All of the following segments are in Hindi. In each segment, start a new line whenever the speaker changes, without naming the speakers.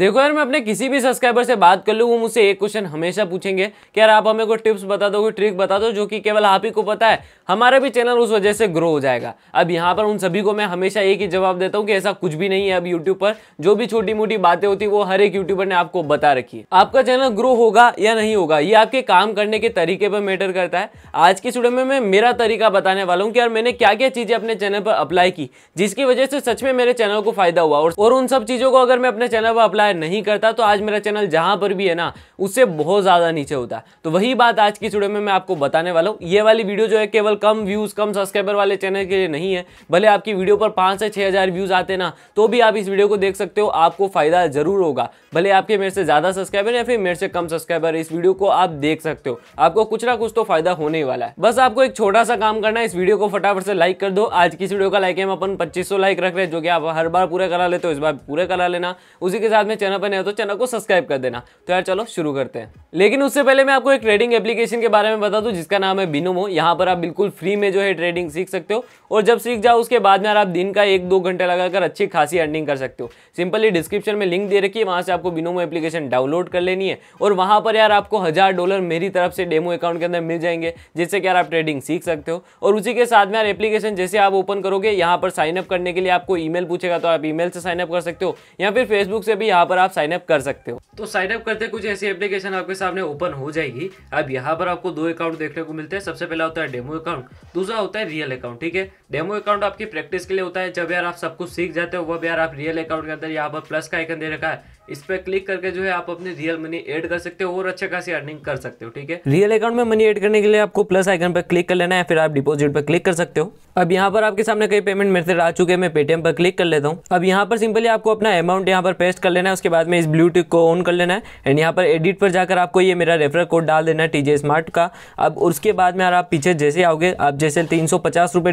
देखो यार मैं अपने किसी भी सब्सक्राइबर से बात कर लूँ वो मुझसे एक क्वेश्चन हमेशा पूछेंगे कि यार आप हमें कोई टिप्स बता दो कोई ट्रिक बता दो जो कि केवल आप ही को पता है हमारा भी चैनल उस वजह से ग्रो हो जाएगा अब यहाँ पर उन सभी को मैं हमेशा एक ही जवाब देता हूँ कि ऐसा कुछ भी नहीं है अब यूट्यूब पर जो भी छोटी मोटी बातें होती वो हर एक यूट्यूबर ने आपको बता रखी है आपका चैनल ग्रो होगा या नहीं होगा ये आपके काम करने के तरीके पर मैटर करता है आज की स्टूडियो में मैं मेरा तरीका बताने वाला हूँ कि यार मैंने क्या क्या चीज़ें अपने चैनल पर अप्लाई की जिसकी वजह से सच में मेरे चैनल को फायदा हुआ और उन सब चीज़ों को अगर मैं अपने चैनल पर रिप्लाई नहीं करता तो आज मेरा चैनल जहां पर भी है ना उससे बहुत ज़्यादा नीचे होता है तो वही बात आज की चुड़े में मैं आपको बताने वाला हूँ ये वाली वीडियो जो है केवल कम व्यूज़ कम सब्सक्राइबर वाले चैनल के लिए नहीं है भले आपकी वीडियो पर पांच से छह व्यूज़ आते ना तो भी आप इस वीडियो को देख सकते हो आपको फ़ायदा ज़रूर होगा भले आपके मेरे से ज़्यादा सब्सक्राइबर या फिर मेरे से कम सब्सक्राइबर इस वीडियो को आप देख सकते हो आपको कुछ ना कुछ तो फायदा होने ही वाला है बस आपको एक छोटा सा काम करना है इस वीडियो को फटाफट से लाइक कर दो आज की वीडियो का लाइक हम अपन 2500 लाइक रख रहे हैं जो कि आप हर बार पूरे करा लेते हो इस बार पूरे करा लेना उसी के साथ में चैनल पर नहीं हो तो चैनल को सब्सक्राइब कर देना तो यार चलो शुरू करते हैं लेकिन उससे पहले मैं आपको एक ट्रेडिंग एप्लीकेशन के बारे में बता दूँ जिसका नाम है बिनोमो यहाँ पर आप बिल्कुल फ्री में जो है ट्रेडिंग सीख सकते हो और जब सीख जाओ उसके बाद में यार आप दिन का एक दो घंटे लगाकर अच्छी खासी अर्निंग कर सकते हो सिंपली डिस्क्रिप्शन में लिंक दे रखी है वहाँ से आपको बिनोमो एप्लीकेशन डाउनलोड कर लेनी है और वहाँ पर यार आपको हज़ार डॉलर मेरी तरफ से डेमो अकाउंट के अंदर मिल जाएंगे जिससे कि यार आप ट्रेडिंग सीख सकते हो और उसी के साथ में यार एप्लीकेशन जैसे आप ओपन करोगे यहाँ पर साइनअप करने के लिए आपको ई पूछेगा तो आप ई से साइनअप कर सकते हो या फिर फेसबुक से भी यहाँ जहाँ पर आप साइन अप कर सकते हो तो साइन अप करते कुछ ऐसी एप्लीकेशन आपके सामने ओपन हो जाएगी अब यहाँ पर आपको दो अकाउंट देखने को मिलते हैं सबसे पहला होता है डेमो अकाउंट दूसरा होता है रियल अकाउंट ठीक है डेमो अकाउंट आपकी प्रैक्टिस के लिए होता है जब यार आप सब कुछ सीख जाते हो वह यार आप रियल अकाउंट के अंदर यहाँ पर प्लस का आइकन दे रखा है इस पर क्लिक करके जो है आप अपनी रियल मनी ऐड कर सकते हो और अच्छे खासी अर्निंग कर सकते हो ठीक है रियल अकाउंट में मनी ऐड करने के लिए आपको प्लस आइकन पर क्लिक कर लेना है फिर आप डिपॉजिट पर क्लिक कर सकते हो अब यहाँ पर आपके सामने कई पेमेंट मेथड आ चुके हैं मैं पेटीएम पर क्लिक कर लेता हूँ अब यहाँ पर सिंपली आपको अपना अमाउंट यहाँ पर पेस्ट कर लेना है है उसके बाद में इस ब्लू टिक को ऑन कर लेना है एंड यहाँ पर एडिट पर जाकर आपको ये मेरा रेफर कोड डाल देना है टी स्मार्ट का अब उसके बाद में यार आप पीछे जैसे आओगे आप जैसे तीन सौ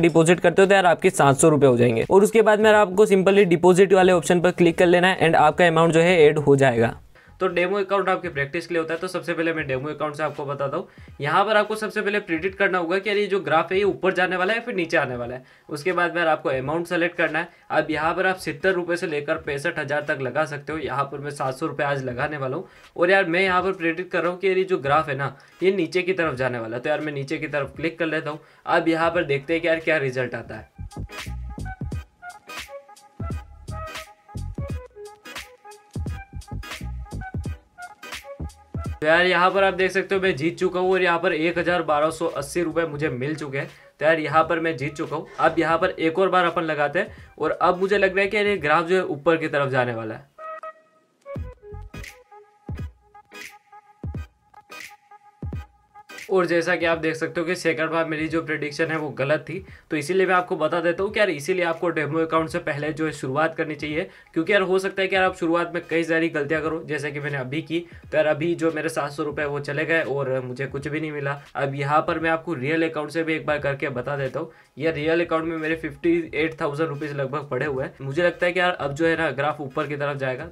डिपोजिट करते हो तो यार आपके सात सौ हो जाएंगे और उसके बाद में यार आपको सिंपली डिपोजिट वाले ऑप्शन पर क्लिक कर लेना है एंड आपका अमाउंट जो है एड हो जाएगा तो डेमो अकाउंट आपके प्रैक्टिस के लिए होता है तो सबसे पहले मैं डेमो अकाउंट से आपको बताता हूँ यहाँ पर आपको सबसे पहले प्रिडिक्ट करना होगा कि यार जो ग्राफ है ये ऊपर जाने वाला है फिर नीचे आने वाला है उसके बाद में आपको अमाउंट सेलेक्ट करना है अब यहाँ पर आप सितर रुपये से लेकर पैंसठ हज़ार तक लगा सकते हो यहाँ पर मैं सात सौ रुपये आज लगाने वाला हूँ और यार मैं यहाँ पर प्रिडिक्ट कर रहा हूँ कि यार जो ग्राफ है ना ये नीचे की तरफ जाने वाला है तो यार मैं नीचे की तरफ क्लिक कर लेता हूँ अब यहाँ पर देखते हैं कि यार क्या रिजल्ट आता है तो यार यहाँ पर आप देख सकते हो मैं जीत चुका हूँ और यहाँ पर एक हजार बारह सौ अस्सी रुपए मुझे मिल चुके हैं तो यार यहाँ पर मैं जीत चुका हूँ अब यहाँ पर एक और बार अपन लगाते हैं और अब मुझे लग रहा है कि यार ये ग्राफ जो है ऊपर की तरफ जाने वाला है और जैसा कि आप देख सकते हो कि सेकंड बार मेरी जो प्रडिक्शन है वो गलत थी तो इसीलिए मैं आपको बता देता हूँ कि यार इसीलिए आपको डेमो अकाउंट से पहले जो है शुरुआत करनी चाहिए क्योंकि यार हो सकता है कि यार आप शुरुआत में कई सारी गलतियाँ करो जैसे कि मैंने अभी की तो यार अभी जो मेरे सात सौ वो चले गए और मुझे कुछ भी नहीं मिला अब यहाँ पर मैं आपको रियल अकाउंट से भी एक बार करके बता देता हूँ यार रियल अकाउंट में मेरे फिफ्टी एट थाउजेंड रुपीज़ लगभग पड़े हुए हैं मुझे लगता है कि यार अब जो है ना ग्राफ ऊपर की तरफ जाएगा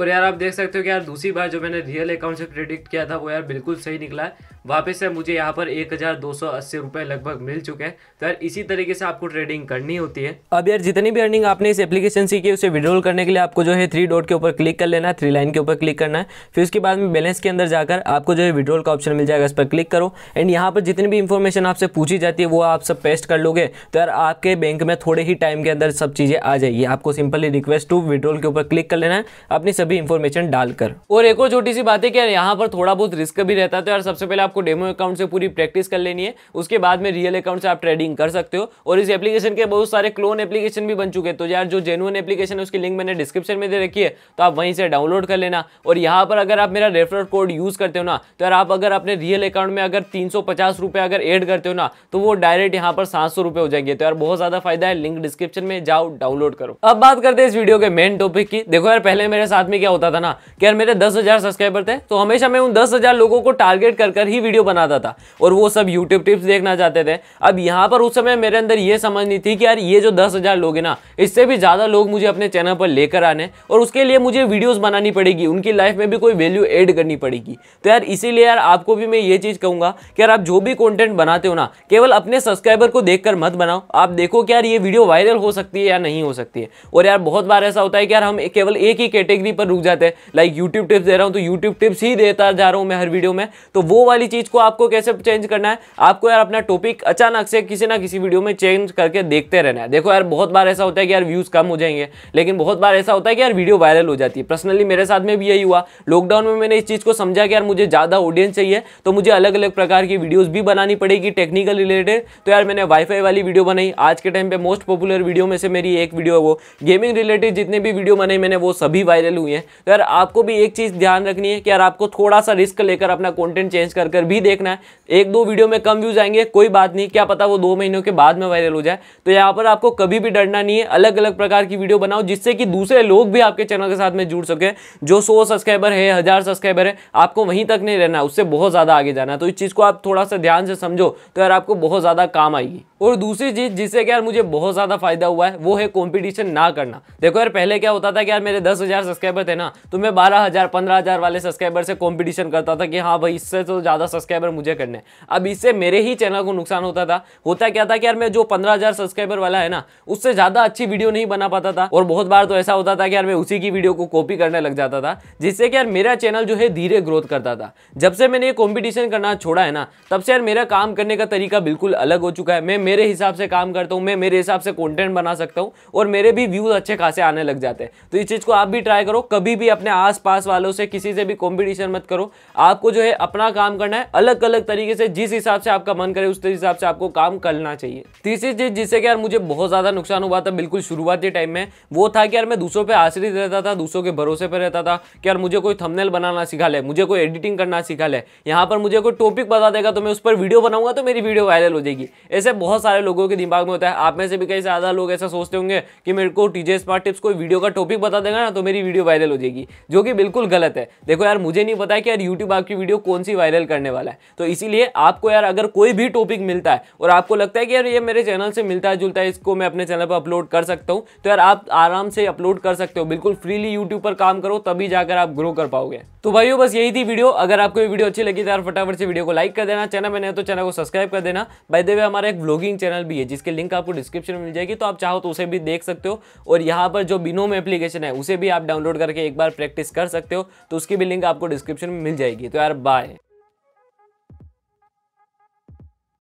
और यार आप देख सकते हो कि यार दूसरी बार जो मैंने रियल अकाउंट से प्रिडिक्ट किया था वो यार बिल्कुल सही निकला है वापस से मुझे यहाँ पर एक हज़ार दो सौ अस्सी रुपये लगभग मिल चुके हैं तो यार इसी तरीके से आपको ट्रेडिंग करनी होती है अब यार जितनी भी अर्निंग आपने इस एप्लीकेशन से की उसे विड्रॉल करने के लिए आपको जो है थ्री डॉट के ऊपर क्लिक कर लेना है थ्री लाइन के ऊपर क्लिक करना है फिर उसके बाद में बैलेंस के अंदर जाकर आपको जो है विड्रॉल का ऑप्शन मिल जाएगा इस पर क्लिक करो एंड यहाँ पर जितनी भी इन्फॉर्मेशन आपसे पूछी जाती है वो आप सब पेस्ट कर लोगे तो यार आपके बैंक में थोड़े ही टाइम के अंदर सब चीज़ें आ जाएगी आपको सिंपली रिक्वेस्ट टू विड्रॉल के ऊपर क्लिक कर लेना है अपनी सभी इन्फॉर्मेशन डालकर और एक और छोटी सी बात है कि यार यहाँ पर थोड़ा बहुत रिस्क भी रहता है तो यार सबसे पहले आपको आपको डेमो अकाउंट से पूरी प्रैक्टिस कर लेनी है उसके बाद में रियल अकाउंट से आप ट्रेडिंग कर सकते हो और इस एप्लीकेशन के बहुत सारे क्लोन एप्लीकेशन भी बन चुके हैं तो यार जो जेनुअन एप्लीकेशन है उसकी लिंक मैंने डिस्क्रिप्शन में दे रखी है तो आप वहीं से डाउनलोड कर लेना और यहाँ पर अगर आप मेरा रेफर कोड यूज़ करते हो ना तो यार आप अगर अपने रियल अकाउंट में अगर तीन अगर एड करते हो ना तो वो डायरेक्ट यहाँ पर सात हो जाएंगे तो यार बहुत ज्यादा फायदा है लिंक डिस्क्रिप्शन में जाओ डाउनलोड करो अब बात करते हैं इस वीडियो के मेन टॉपिक की देखो यार पहले मेरे साथ में क्या होता था ना कि यार मेरे दस सब्सक्राइबर थे तो हमेशा मैं उन दस लोगों को टारगेट कर ही वीडियो बनाता था और वो सब यूट्यूब टिप्स देखना चाहते थे अब यहाँ पर उस समय मेरे अंदर ये समझ नहीं थी कि यार ये जो दस हज़ार लोग हैं ना इससे भी ज़्यादा लोग मुझे अपने चैनल पर लेकर आने और उसके लिए मुझे वीडियोज़ बनानी पड़ेगी उनकी लाइफ में भी कोई वैल्यू एड करनी पड़ेगी तो यार इसीलिए यार आपको भी मैं ये चीज़ कहूँगा कि यार आप जो भी कॉन्टेंट बनाते हो ना केवल अपने सब्सक्राइबर को देख मत बनाओ आप देखो कि यार ये वीडियो वायरल हो सकती है या नहीं हो सकती है और यार बहुत बार ऐसा होता है कि यार हम केवल एक ही कैटेगरी पर रुक जाते हैं लाइक यूट्यूब टिप्स दे रहा हूँ तो यूट्यूब टिप्स ही देता जा रहा हूँ मैं हर वीडियो में तो वो वाली चीज़ को आपको कैसे चेंज करना है आपको यार अपना टॉपिक अचानक से किसी ना किसी वीडियो में चेंज करके देखते रहना है देखो यार बहुत बार ऐसा होता है कि यार व्यूज़ कम हो जाएंगे लेकिन बहुत बार ऐसा होता है कि यार वीडियो वायरल हो जाती है पर्सनली मेरे साथ में भी यही हुआ लॉकडाउन में मैंने इस चीज़ को समझा कि यार मुझे ज़्यादा ऑडियंस चाहिए तो मुझे अलग अलग प्रकार की वीडियोज़ भी बनानी पड़ेगी टेक्निकल रिलेटेड तो यार मैंने वाईफाई वाली वीडियो बनाई आज के टाइम पे मोस्ट पॉपुलर वीडियो में से मेरी एक वीडियो है वो गेमिंग रिलेटेड जितने भी वीडियो बनाई मैंने वो सभी वायरल हुई है तो यार आपको भी एक चीज़ ध्यान रखनी है कि यार आपको थोड़ा सा रिस्क लेकर अपना कॉन्टेंट चेंज कर कर भी देखना है एक दो वीडियो में कम व्यूज आएंगे कोई बात नहीं क्या पता वो दो महीनों के बाद में वायरल हो जाए तो यहाँ पर आपको कभी भी डरना नहीं है अलग अलग प्रकार की वीडियो बनाओ जिससे कि दूसरे लोग भी आपके चैनल के साथ में जुड़ सके जो सौ सब्सक्राइबर है हज़ार सब्सक्राइबर है आपको वहीं तक नहीं रहना उससे बहुत ज़्यादा आगे जाना है तो इस चीज़ को आप थोड़ा सा ध्यान से समझो तो यार आपको बहुत ज़्यादा काम आएगी और दूसरी चीज़ जिससे कि यार मुझे बहुत ज़्यादा फायदा हुआ है वो है कॉम्पिटिशन ना करना देखो यार पहले क्या होता था कि यार मेरे दस सब्सक्राइबर थे ना तो मैं बारह हज़ार वाले सब्सक्राइबर से कॉम्पिटिशन करता था कि हाँ भाई इससे तो ज़्यादा ज़्यादा सब्सक्राइबर मुझे करने अब इससे मेरे ही चैनल को नुकसान होता था होता क्या था कि यार मैं जो पंद्रह सब्सक्राइबर वाला है ना उससे ज़्यादा अच्छी वीडियो नहीं बना पाता था और बहुत बार तो ऐसा होता था कि यार मैं उसी की वीडियो को कॉपी करने लग जाता था जिससे कि यार मेरा चैनल जो है धीरे ग्रोथ करता था जब से मैंने ये कॉम्पिटिशन करना छोड़ा है ना तब से यार मेरा काम करने का तरीका बिल्कुल अलग हो चुका है मैं मेरे हिसाब से काम करता हूँ मैं मेरे हिसाब से कॉन्टेंट बना सकता हूँ और मेरे भी व्यूज़ अच्छे खासे आने लग जाते हैं तो इस चीज़ को आप भी ट्राई करो कभी भी अपने आस वालों से किसी से भी कॉम्पिटिशन मत करो आपको जो है अपना काम करना है अलग अलग तरीके से जिस हिसाब से आपका मन करे उस हिसाब से आपको काम करना चाहिए तीसरी चीज जिससे कि यार मुझे बहुत ज़्यादा नुकसान हुआ था बिल्कुल शुरुआती टाइम में वो था कि यार मैं दूसरों पर आश्रित रहता था दूसरों के भरोसे पर रहता था कि यार मुझे कोई थमनेल बनाना सिखा ले मुझे कोई एडिटिंग करना सिखा ले यहाँ पर मुझे कोई टॉपिक बता देगा तो मैं उस पर वीडियो बनाऊंगा तो मेरी वीडियो वायरल हो जाएगी ऐसे बहुत सारे लोगों के दिमाग में होता है आप में से भी कई ज़्यादा लोग ऐसा सोचते होंगे कि मेरे को टीजे स्मार्ट टिप्स कोई वीडियो का टॉपिक बता देगा ना तो मेरी वीडियो वायरल हो जाएगी जो कि बिल्कुल गलत है देखो यार मुझे नहीं पता कि यार यूट्यूब आपकी वीडियो कौन सी वायरल करने करने वाला है तो इसीलिए आपको यार अगर कोई भी टॉपिक मिलता है और आपको लगता है कि यार ये मेरे चैनल से मिलता है जुलता है इसको मैं अपने चैनल पर अपलोड कर सकता हूँ तो यार आप आराम से अपलोड कर सकते हो बिल्कुल फ्रीली यूट्यूब पर काम करो तभी जाकर आप ग्रो कर पाओगे तो भाई बस यही थी वीडियो अगर आपको ये वीडियो अच्छी लगी तो यार फटाफट से वीडियो को लाइक कर देना चैनल में नहीं तो चैनल को सब्सक्राइब कर देना बाई द हमारा एक ब्लॉगिंग चैनल भी है जिसके लिंक आपको डिस्क्रिप्शन में मिल जाएगी तो आप चाहो तो उसे भी देख सकते हो और यहाँ पर जो बिनोम एप्लीकेशन है उसे भी आप डाउनलोड करके एक बार प्रैक्टिस कर सकते हो तो उसकी भी लिंक आपको डिस्क्रिप्शन में मिल जाएगी तो यार बाय